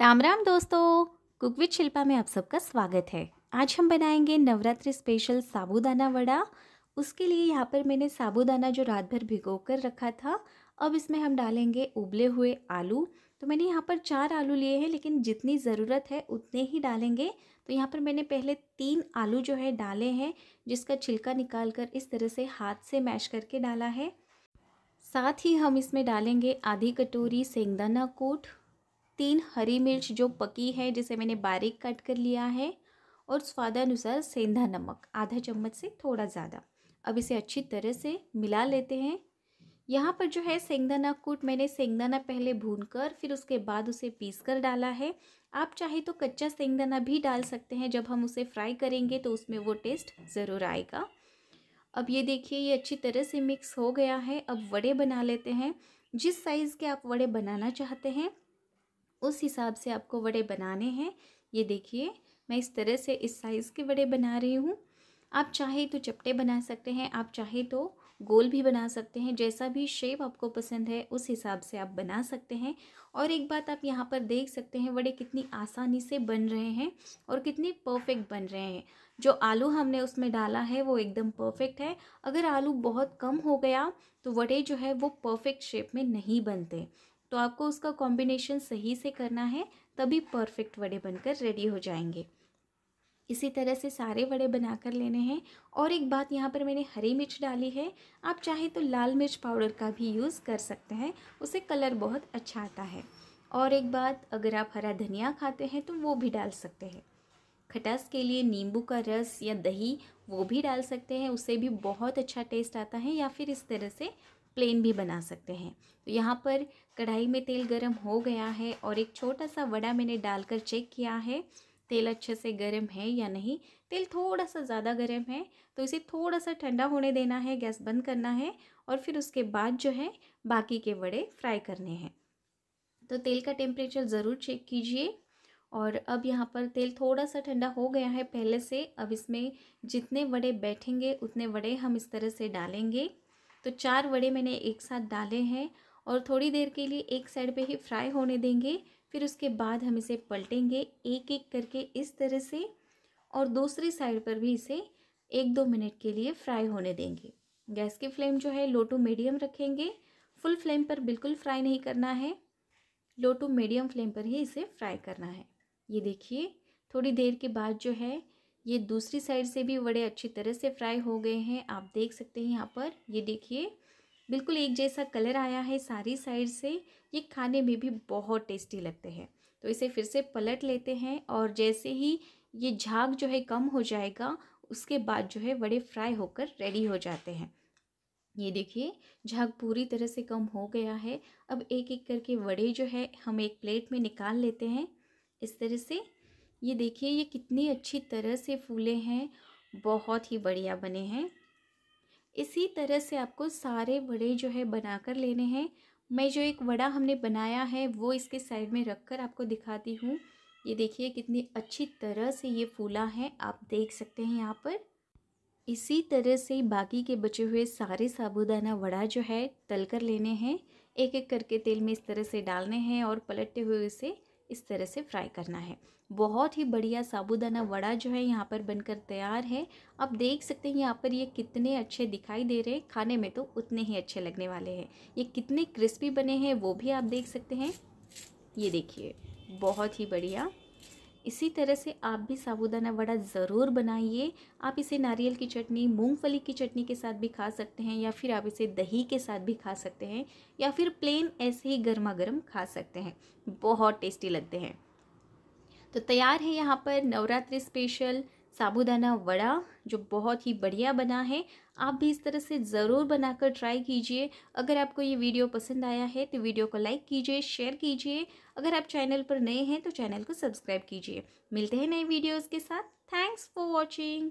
राम राम दोस्तों cook with Shilpa में आप सबका स्वागत है आज हम बनाएंगे नवरात्रि स्पेशल साबूदाना वड़ा उसके लिए यहाँ पर मैंने साबूदाना जो रात भर भिगो कर रखा था अब इसमें हम डालेंगे उबले हुए आलू तो मैंने यहाँ पर चार आलू लिए हैं लेकिन जितनी ज़रूरत है उतने ही डालेंगे तो यहाँ पर मैंने पहले तीन आलू जो है डाले हैं जिसका छिलका निकाल कर इस तरह से हाथ से मैश करके डाला है साथ ही हम इसमें डालेंगे आधी कटोरी सेंगदाना कोट तीन हरी मिर्च जो पकी है जिसे मैंने बारीक कट कर लिया है और स्वादानुसार सेंधा नमक आधा चम्मच से थोड़ा ज़्यादा अब इसे अच्छी तरह से मिला लेते हैं यहाँ पर जो है सेंगदाना कूट मैंने सेंगदाना पहले भून कर फिर उसके बाद उसे पीस कर डाला है आप चाहे तो कच्चा सेंगदाना भी डाल सकते हैं जब हम उसे फ्राई करेंगे तो उसमें वो टेस्ट ज़रूर आएगा अब ये देखिए ये अच्छी तरह से मिक्स हो गया है अब वड़े बना लेते हैं जिस साइज़ के आप वड़े बनाना चाहते हैं उस हिसाब से आपको बड़े बनाने हैं ये देखिए मैं इस तरह से इस साइज़ के बड़े बना रही हूँ आप चाहे तो चपटे बना सकते हैं आप चाहे तो गोल भी बना सकते हैं जैसा भी शेप आपको पसंद है उस हिसाब से आप बना सकते हैं और एक बात आप यहाँ पर देख सकते हैं वड़े कितनी आसानी से बन रहे हैं और कितने परफेक्ट बन रहे हैं जो आलू हमने उसमें डाला है वो एकदम परफेक्ट है अगर आलू बहुत कम हो गया तो वड़े जो है वो परफेक्ट शेप में नहीं बनते तो आपको उसका कॉम्बिनेशन सही से करना है तभी परफेक्ट वड़े बनकर रेडी हो जाएंगे इसी तरह से सारे वड़े बना कर लेने हैं और एक बात यहाँ पर मैंने हरी मिर्च डाली है आप चाहे तो लाल मिर्च पाउडर का भी यूज़ कर सकते हैं उसे कलर बहुत अच्छा आता है और एक बात अगर आप हरा धनिया खाते हैं तो वो भी डाल सकते हैं खटास के लिए नींबू का रस या दही वो भी डाल सकते हैं उसे भी बहुत अच्छा टेस्ट आता है या फिर इस तरह से प्लेन भी बना सकते हैं तो यहाँ पर कढ़ाई में तेल गरम हो गया है और एक छोटा सा वड़ा मैंने डालकर चेक किया है तेल अच्छे से गर्म है या नहीं तेल थोड़ा सा ज़्यादा गर्म है तो इसे थोड़ा सा ठंडा होने देना है गैस बंद करना है और फिर उसके बाद जो है बाकी के वड़े फ्राई करने हैं तो तेल का टेम्परेचर ज़रूर चेक कीजिए और अब यहाँ पर तेल थोड़ा सा ठंडा हो गया है पहले से अब इसमें जितने वड़े बैठेंगे उतने वड़े हम इस तरह से डालेंगे तो चार वड़े मैंने एक साथ डाले हैं और थोड़ी देर के लिए एक साइड पे ही फ्राई होने देंगे फिर उसके बाद हम इसे पलटेंगे एक एक करके इस तरह से और दूसरी साइड पर भी इसे एक दो मिनट के लिए फ्राई होने देंगे गैस की फ्लेम जो है लो टू मीडियम रखेंगे फुल फ्लेम पर बिल्कुल फ्राई नहीं करना है लो टू मीडियम फ्लेम पर ही इसे फ्राई करना है ये देखिए थोड़ी देर के बाद जो है ये दूसरी साइड से भी बड़े अच्छी तरह से फ्राई हो गए हैं आप देख सकते हैं यहाँ पर ये देखिए बिल्कुल एक जैसा कलर आया है सारी साइड से ये खाने में भी बहुत टेस्टी लगते हैं तो इसे फिर से पलट लेते हैं और जैसे ही ये झाग जो है कम हो जाएगा उसके बाद जो है बड़े फ्राई होकर रेडी हो जाते हैं ये देखिए झाग पूरी तरह से कम हो गया है अब एक एक करके वड़े जो है हम एक प्लेट में निकाल लेते हैं इस तरह से ये देखिए ये कितनी अच्छी तरह से फूले हैं बहुत ही बढ़िया बने हैं इसी तरह से आपको सारे बड़े जो है बना कर लेने हैं मैं जो एक वड़ा हमने बनाया है वो इसके साइड में रख कर आपको दिखाती हूँ ये देखिए कितनी अच्छी तरह से ये फूला है आप देख सकते हैं यहाँ पर इसी तरह से बाकी के बचे हुए सारे साबुदाना वड़ा जो है तल कर लेने हैं एक एक करके तेल में इस तरह से डालने हैं और पलटते हुए इसे इस तरह से फ्राई करना है बहुत ही बढ़िया साबूदाना वड़ा जो है यहाँ पर बनकर तैयार है आप देख सकते हैं यहाँ पर ये कितने अच्छे दिखाई दे रहे हैं खाने में तो उतने ही अच्छे लगने वाले हैं ये कितने क्रिस्पी बने हैं वो भी आप देख सकते हैं ये देखिए बहुत ही बढ़िया इसी तरह से आप भी साबूदाना वड़ा ज़रूर बनाइए आप इसे नारियल की चटनी मूंगफली की चटनी के साथ भी खा सकते हैं या फिर आप इसे दही के साथ भी खा सकते हैं या फिर प्लेन ऐसे ही गर्मा गर्म खा सकते हैं बहुत टेस्टी लगते हैं तो तैयार है यहाँ पर नवरात्रि स्पेशल साबूदाना वड़ा जो बहुत ही बढ़िया बना है आप भी इस तरह से ज़रूर बनाकर ट्राई कीजिए अगर आपको ये वीडियो पसंद आया है तो वीडियो को लाइक कीजिए शेयर कीजिए अगर आप चैनल पर नए हैं तो चैनल को सब्सक्राइब कीजिए मिलते हैं नए वीडियोज़ के साथ थैंक्स फॉर वॉचिंग